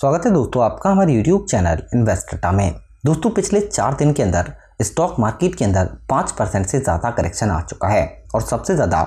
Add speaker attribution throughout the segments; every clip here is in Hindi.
Speaker 1: स्वागत है दोस्तों आपका हमारे यूट्यूब चैनल इन्वेस्टा में दोस्तों पिछले चार दिन के अंदर स्टॉक मार्केट के अंदर पाँच परसेंट से ज़्यादा करेक्शन आ चुका है और सबसे ज़्यादा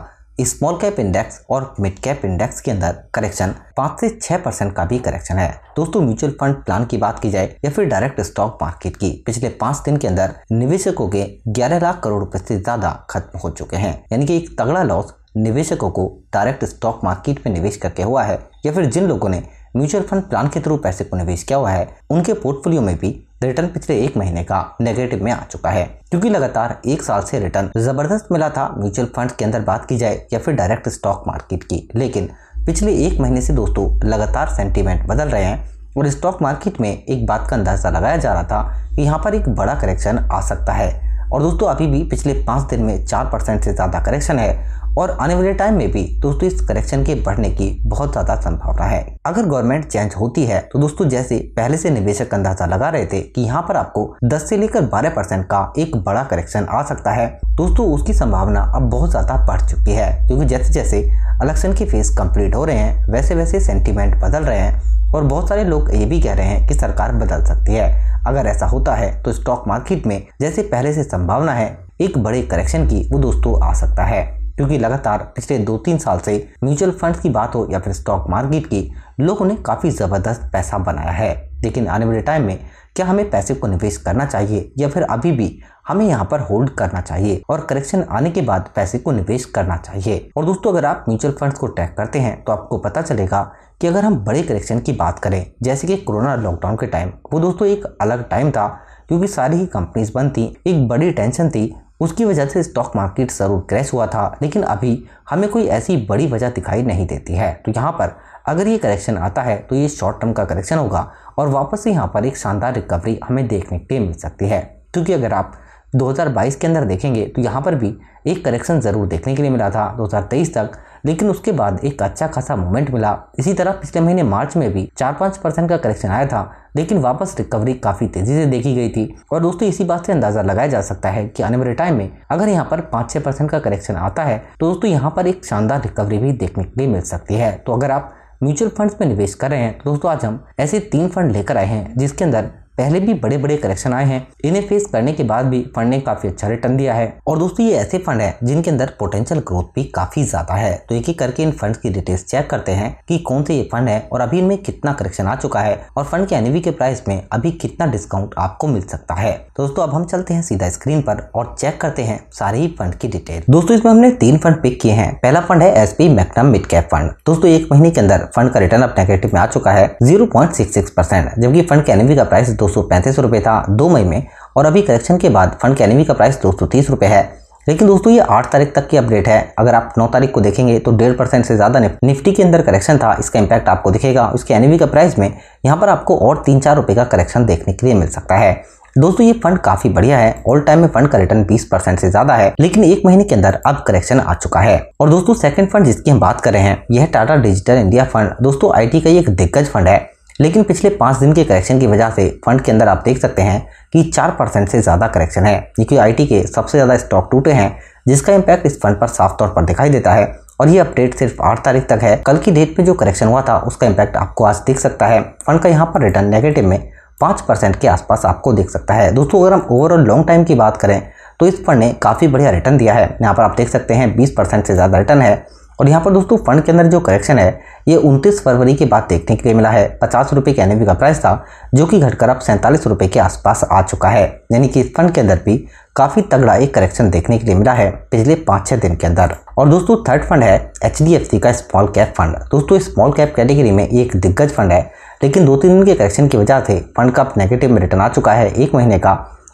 Speaker 1: स्मॉल कैप इंडेक्स और मिड कैप इंडेक्स के अंदर करेक्शन पाँच से छह परसेंट का भी करेक्शन है दोस्तों म्यूचुअल फंड प्लान की बात की जाए या फिर डायरेक्ट स्टॉक मार्केट की पिछले पाँच दिन के अंदर निवेशकों के ग्यारह लाख करोड़ रुपये से ज्यादा खत्म हो चुके हैं यानी कि एक तगड़ा लॉस निवेशकों को डायरेक्ट स्टॉक मार्केट में निवेश करके हुआ है या फिर जिन लोगों ने म्यूचुअल फंड प्लान के थ्रू पैसे को निवेश किया हुआ है उनके पोर्टफोलियो में भी रिटर्न पिछले एक महीने का नेगेटिव में आ चुका है क्योंकि लगातार एक साल से रिटर्न जबरदस्त मिला था म्यूचुअल फंड के अंदर बात की जाए या फिर डायरेक्ट स्टॉक मार्केट की लेकिन पिछले एक महीने से दोस्तों लगातार सेंटीमेंट बदल रहे हैं और स्टॉक मार्केट में एक बात का अंदाजा लगाया जा रहा था कि यहाँ पर एक बड़ा करेक्शन आ सकता है और दोस्तों अभी भी पिछले पाँच दिन में चार परसेंट से ज़्यादा करेक्शन है और आने वाले टाइम में भी दोस्तों इस करेक्शन के बढ़ने की बहुत ज़्यादा संभावना है अगर गवर्नमेंट चेंज होती है तो दोस्तों जैसे पहले से निवेशक अंदाजा लगा रहे थे कि यहाँ पर आपको 10 से लेकर 12 परसेंट का एक बड़ा करेक्शन आ सकता है दोस्तों उसकी संभावना अब बहुत ज़्यादा बढ़ चुकी है क्योंकि जैसे जैसे इलेक्शन के फेज कम्प्लीट हो रहे हैं वैसे वैसे सेंटिमेंट बदल रहे हैं और बहुत सारे लोग ये भी कह रहे हैं कि सरकार बदल सकती है अगर ऐसा होता है तो स्टॉक मार्केट में जैसे पहले से संभावना है एक बड़े करेक्शन की वो दोस्तों आ सकता है क्योंकि लगातार पिछले दो तीन साल से म्यूचुअल फंड्स की बात हो या फिर स्टॉक मार्केट की लोगों ने काफ़ी ज़बरदस्त पैसा बनाया है लेकिन आने वाले टाइम में क्या हमें पैसे को निवेश करना चाहिए या फिर अभी भी हमें यहाँ पर होल्ड करना चाहिए और करेक्शन आने के बाद पैसे को निवेश करना चाहिए और दोस्तों अगर आप म्यूचुअल फंड्स को ट्रैक करते हैं तो आपको पता चलेगा कि अगर हम बड़े करेक्शन की बात करें जैसे कि कोरोना लॉकडाउन के टाइम वो दोस्तों एक अलग टाइम था क्योंकि सारी ही कंपनीज बंद थी एक बड़ी टेंशन थी उसकी वजह से स्टॉक मार्केट जरूर क्रैश हुआ था लेकिन अभी हमें कोई ऐसी बड़ी वजह दिखाई नहीं देती है तो यहाँ पर अगर ये करेक्शन आता है तो ये शॉर्ट टर्म का करेक्शन होगा और वापस से यहाँ पर एक शानदार रिकवरी हमें देखने के लिए मिल सकती है क्योंकि अगर आप 2022 के अंदर देखेंगे तो यहाँ पर भी एक करेक्शन ज़रूर देखने के लिए मिला था 2023 तक लेकिन उसके बाद एक अच्छा खासा मूवमेंट मिला इसी तरह पिछले महीने मार्च में भी चार पाँच परसेंट का करेक्शन आया था लेकिन वापस रिकवरी काफ़ी तेज़ी से देखी गई थी और दोस्तों इसी बात से अंदाज़ा लगाया जा सकता है कि आने वाले टाइम में अगर यहाँ पर पाँच छः परसेंट का करेक्शन आता है तो दोस्तों यहाँ पर एक शानदार रिकवरी भी देखने के लिए मिल सकती है तो अगर आप म्यूचुअल फंड्स में निवेश कर रहे हैं तो दोस्तों आज हम ऐसे तीन फंड लेकर आए हैं जिसके अंदर पहले भी बड़े बड़े करेक्शन आए हैं इन्हें फेस करने के बाद भी फंड ने काफी अच्छा रिटर्न दिया है और दोस्तों ये ऐसे फंड है जिनके अंदर पोटेंशियल ग्रोथ भी काफी ज्यादा है तो एक ही करके इन फंड की डिटेल्स चेक करते हैं कि कौन से ये फंड है और अभी इनमें कितना करेक्शन आ चुका है और फंड के एनवी के प्राइस में अभी कितना डिस्काउंट आपको मिल सकता है तो दोस्तों अब हम चलते हैं सीधा स्क्रीन पर और चेक करते हैं सारे ही फंड की डिटेल दोस्तों इसमें हमने तीन फंड पिक किए हैं पहला फंड है S P mid cap fund दोस्तों एक महीने के अंदर फंड का रिटर्न अब नेगेटिव में आ चुका है zero point six six percent जबकि फंड के एनवी का प्राइस दो रुपए था दो मई में और अभी करेक्शन के बाद फंड कैलमी का प्राइस दो रुपए है लेकिन दोस्तों ये आठ तारीख तक की अपडेट है अगर आप नौ तारीख को देखेंगे तो डेढ़ परसेंट से ज़्यादा निफ्टी के अंदर करेक्शन था इसका इंपैक्ट आपको दिखेगा उसके एनवी का प्राइस में यहाँ पर आपको और तीन चार रुपये का करेक्शन देखने के लिए मिल सकता है दोस्तों ये फंड काफ़ी बढ़िया है ऑल टाइम में फंड का रिटर्न 20 परसेंट से ज़्यादा है लेकिन एक महीने के अंदर अब करेक्शन आ चुका है और दोस्तों सेकंड फंड जिसकी हम बात कर रहे हैं यह टाटा डिजिटल इंडिया फंड दोस्तों आईटी का एक दिग्गज फंड है लेकिन पिछले पाँच दिन के करेक्शन की वजह से फंड के अंदर आप देख सकते हैं कि चार परसेंट से ज़्यादा करेक्शन है क्योंकि आईटी के सबसे ज़्यादा स्टॉक टूटे हैं जिसका इम्पैक्ट इस फंड पर साफ तौर पर दिखाई देता है और ये अपडेट सिर्फ आठ तारीख तक है कल की डेट में जो करेक्शन हुआ था उसका इम्पैक्ट आपको आज दिख सकता है फंड का यहाँ पर रिटर्न नेगेटिव में पाँच परसेंट के आसपास आपको देख सकता है दोस्तों अगर हम ओवरऑल लॉन्ग टाइम की बात करें तो इस फंड ने काफ़ी बढ़िया रिटर्न दिया है यहाँ पर आप देख सकते हैं बीस परसेंट से ज़्यादा रिटर्न है और यहाँ पर दोस्तों फंड के अंदर जो करेक्शन है ये 29 फरवरी के बाद देखने के लिए मिला है पचास रुपये के एन का प्राइस था जो कि घटकर अब सैंतालीस रुपये के आसपास आ चुका है यानी कि इस फंड के अंदर भी काफ़ी तगड़ा एक करेक्शन देखने के लिए मिला है पिछले पाँच छः दिन के अंदर और दोस्तों थर्ड फंड है एच का स्मॉल कैप फंड दोस्तों स्मॉल कैप कैटेगरी में एक दिग्गज फंड है लेकिन दो तीन दिन के करेक्शन की वजह से फंड का नेगेटिव में रिटर्न आ चुका है एक महीने का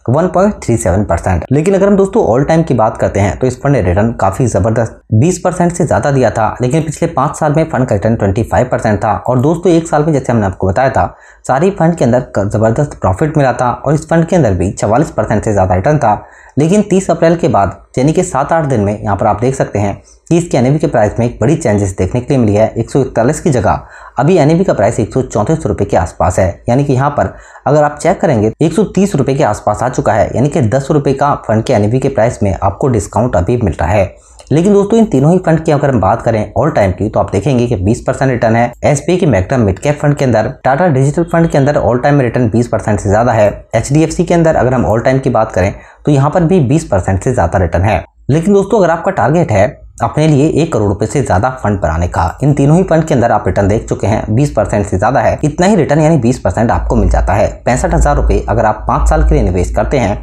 Speaker 1: 1.37 परसेंट लेकिन अगर हम दोस्तों ऑल टाइम की बात करते हैं तो इस फंड ने रिटर्न काफी जबरदस्त 20 परसेंट से ज्यादा दिया था लेकिन पिछले पांच साल में फंड का रिटर्न 25 परसेंट था और दोस्तों एक साल में जैसे हमने आपको बताया था सारी फंड के अंदर जबरदस्त प्रॉफिट मिला था और इस फंड के अंदर भी चवालीस से ज्यादा रिटर्न था लेकिन तीस अप्रैल के बाद यानी कि सात आठ दिन में यहाँ पर आप देख सकते हैं कि इसके एन के प्राइस में एक बड़ी चेंजेस देखने के लिए मिली है एक की जगह अभी एन का प्राइस एक सौ के आसपास है यानी कि यहाँ पर अगर आप चेक करेंगे एक सौ के आसपास आ चुका है यानी कि दस का फंड के एन के प्राइस में आपको डिस्काउंट अभी मिल रहा है लेकिन दोस्तों इन तीनों ही फंड की अगर हम बात करें ऑल टाइम की तो आप देखेंगे कि 20 परसेंट रिटर्न है एस की मैक्टा मिड कैप फंड के अंदर टाटा डिजिटल फंड के अंदर ऑल टाइम रिटर्न बीस परसेंट से ज्यादा है एच के अंदर अगर हम ऑल टाइम की बात करें तो यहाँ पर भी बीस परसेंट से ज्यादा रिटर्न है लेकिन दोस्तों अगर आपका टारगेट है अपने लिए एक करोड़ रुपए से ज्यादा फंड बनाने का इन तीनों ही फंड के अंदर आप रिटर्न देख चुके हैं 20 परसेंट से ज्यादा है इतना ही रिटर्न यानी 20 परसेंट आपको मिल जाता है पैंसठ हजार रुपए अगर आप पाँच साल के लिए निवेश करते हैं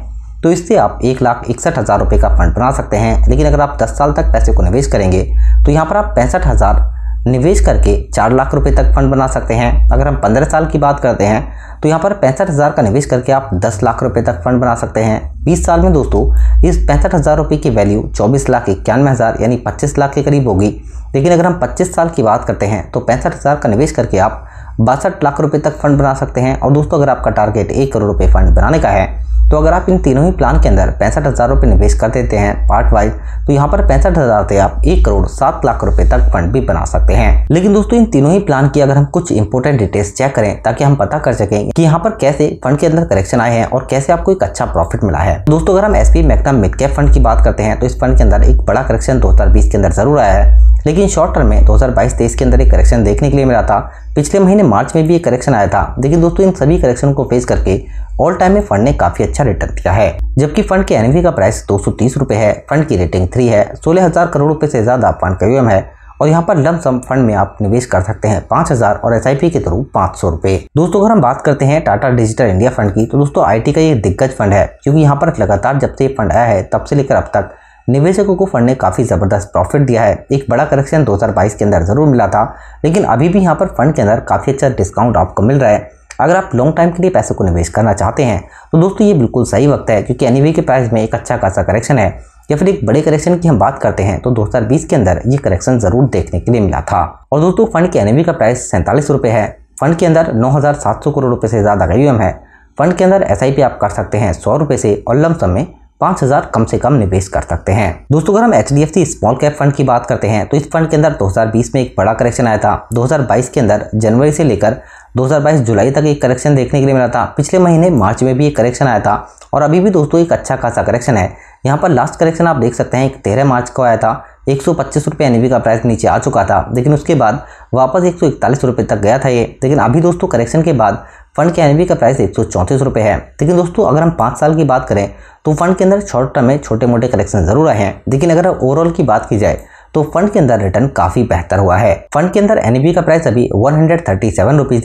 Speaker 1: तो इससे आप एक लाख इकसठ हज़ार रुपये का फंड बना सकते हैं लेकिन अगर आप 10 साल तक पैसे को निवेश करेंगे तो यहाँ पर आप पैंसठ हज़ार निवेश करके चार लाख रुपये तक फंड बना सकते हैं अगर हम पंद्रह साल की बात करते हैं तो यहाँ पर पैंसठ हज़ार का निवेश करके आप दस लाख रुपये तक फंड बना सकते हैं बीस साल में दोस्तों इस पैंसठ हज़ार रुपये की वैल्यू चौबीस लाख इक्यानवे हज़ार यानी पच्चीस लाख के करीब होगी लेकिन अगर हम पच्चीस साल की बात करते हैं तो पैंसठ हज़ार का निवेश करके आप बासठ लाख रुपये तक फंड बना सकते हैं और दोस्तों अगर आपका टारगेट एक करोड़ रुपये फंड बनाने का है तो अगर आप इन तीनों ही प्लान के अंदर पैंसठ हज़ार रुपये निवेश कर देते हैं पार्ट वाइज तो यहाँ पर पैंसठ हज़ार से आप एक करोड़ सात लाख रुपए तक फंड भी बना सकते हैं लेकिन दोस्तों इन तीनों ही प्लान की अगर हम कुछ इंपॉर्टेंट डिटेल्स चेक करें ताकि हम पता कर सकें कि यहाँ पर कैसे फंड के अंदर करेक्शन आए हैं और कैसे आपको एक अच्छा प्रॉफिट मिला है दोस्तों अगर हम S P magnum mid cap fund की बात करते हैं तो इस फंड के अंदर एक बड़ा करेक्शन दो के अंदर जरूर आया है लेकिन शॉर्ट टर्म में 2022-23 के अंदर एक करेक्शन देखने के लिए मिला था पिछले महीने मार्च में भी एक करेक्शन आया था लेकिन दोस्तों इन सभी करेक्शन को फेस करके ऑल टाइम में फंड ने काफी अच्छा रिटर्न दिया है जबकि फंड के एनवी का प्राइस दो सौ है फंड की रेटिंग थ्री है सोलह हजार करोड़ रुपए से ज्यादा फंड का यूएम है और यहाँ पर लम सम फंड में आप निवेश कर सकते हैं पाँच हजार और एस के थ्रू पाँच सौ रुपए दोस्तों अगर हम बात करते हैं टाटा डिजिटल इंडिया फंड की तो दोस्तों आई का ये दिग्गज फंड है क्योंकि यहाँ पर लगातार जब से ये फंड आया है तब से लेकर अब तक निवेशकों को फंड ने काफ़ी ज़बरदस्त प्रॉफिट दिया है एक बड़ा करेक्शन 2022 के अंदर ज़रूर मिला था लेकिन अभी भी यहाँ पर फंड के अंदर काफ़ी अच्छा डिस्काउंट आपको मिल रहा है अगर आप लॉन्ग टाइम के लिए पैसे को निवेश करना चाहते हैं तो दोस्तों ये बिल्कुल सही वक्त है क्योंकि एनी के प्राइस में एक अच्छा खासा करेक्शन है या फिर एक बड़े करेक्शन की हम बात करते हैं तो 2020 के अंदर ये करेक्शन जरूर देखने के लिए मिला था और दोस्तों फंड के एनएवी का प्राइस सैंतालीस रुपये है फंड के अंदर 9,700 करोड़ रुपए से ज़्यादा का है फंड के अंदर एस आप कर सकते हैं सौ रुपये से और लमसम में पाँच हज़ार कम से कम निवेश कर सकते हैं दोस्तों अगर हम H D F C small cap fund की बात करते हैं तो इस फंड के अंदर 2020 में एक बड़ा करेक्शन आया था 2022 के अंदर जनवरी से लेकर 2022 जुलाई तक एक करेक्शन देखने के लिए मिला था पिछले महीने मार्च में भी एक करेक्शन आया था और अभी भी दोस्तों एक अच्छा खासा करेक्शन है यहाँ पर लास्ट करेक्शन आप देख सकते हैं एक तेरह मार्च को आया था एक सौ पच्चीस रुपये एनवी e का प्राइस नीचे आ चुका था लेकिन उसके बाद वापस एक सौ इकतालीस रुपये तक गया था ये लेकिन अभी दोस्तों करेक्शन के बाद फंड के एनवी का प्राइस एक सौ है लेकिन दोस्तों अगर हम पाँच साल की बात करें तो फंड के अंदर शॉर्ट टर्म में छोटे मोटे करेक्शन जरूर आए हैं लेकिन अगर ओवरऑल की बात की जाए तो फंड के अंदर रिटर्न काफी बेहतर हुआ है फंड के अंदर एनबी का प्राइस अभी वन हंड्रेड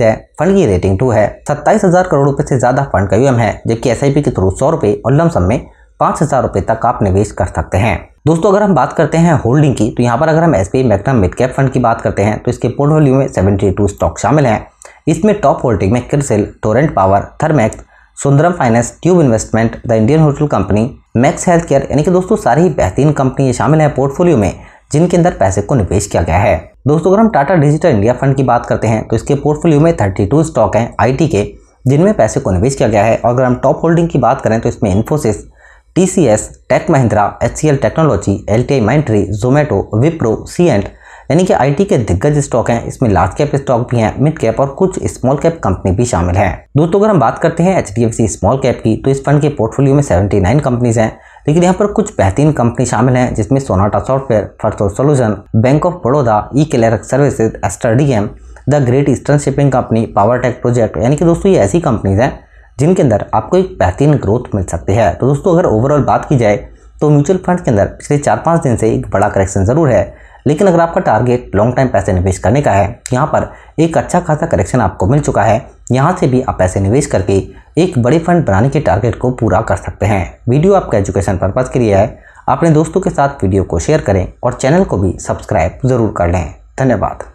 Speaker 1: है फंड की रेटिंग टू है सत्ताईस हजार करोड़ रुपए से ज्यादा फंड का यूएम है जबकि एस के थ्रू सौ रुपए और लमसम में पांच हज़ार रुपए तक आप निवेश कर सकते हैं दोस्तों अगर हम बात करते हैं होल्डिंग की तो यहाँ पर अगर हम S P magnum mid cap fund की बात करते हैं तो इसके पोर्टफोलियो में सेवेंटी स्टॉक शामिल है इसमें टॉप होल्डिंग में सेल Torrent power Thermax Sundaram finance tube investment the Indian hotel company max health care यानी कि दोस्तों सारी ही बेहतरीन कंपनी शामिल हैं पोर्टफोलियो में जिनके अंदर पैसे को निवेश किया गया है दोस्तों अगर हम टाटा डिजिटल इंडिया फंड की बात करते हैं तो इसके पोर्टफोलियो में 32 स्टॉक हैं आईटी के जिनमें पैसे को निवेश किया गया है और अगर हम टॉप होल्डिंग की बात करें तो इसमें Infosys T Tech Mahindra H technology L T I Mindtree Zomato Wipro C and यानी कि आईटी के दिग्गज स्टॉक हैं इसमें लार्ज कैप स्टॉक भी हैं मिड कैप और कुछ स्मॉल कैप कंपनी भी शामिल हैं दोस्तों अगर हम बात करते हैं एच स्मॉल कैप की तो इस फंड के पोर्टफोलियो में सेवेंटी कंपनीज हैं लेकिन यहाँ पर कुछ बेहतरीन कंपनी शामिल हैं जिसमें सोनाटा सॉफ्टवेयर फर्सो solution bank of Baroda eClerx services Aster DM the great eastern shipping company power tech project यानी कि दोस्तों ये ऐसी कंपनीज हैं जिनके अंदर आपको एक बेहतरीन ग्रोथ मिल सकती है तो दोस्तों अगर ओवरऑल बात की जाए तो म्यूचुअल फंड के अंदर पिछले चार पाँच दिन से एक बड़ा करेक्शन जरूर है लेकिन अगर आपका टारगेट लॉन्ग टाइम पैसे निवेश करने का है यहाँ पर एक अच्छा खासा करेक्शन आपको मिल चुका है यहाँ से भी आप पैसे निवेश करके एक बड़े फंड बनाने के टारगेट को पूरा कर सकते हैं वीडियो आपका एजुकेशन पर्पज़ के लिए है अपने दोस्तों के साथ वीडियो को शेयर करें और चैनल को भी सब्सक्राइब ज़रूर कर लें धन्यवाद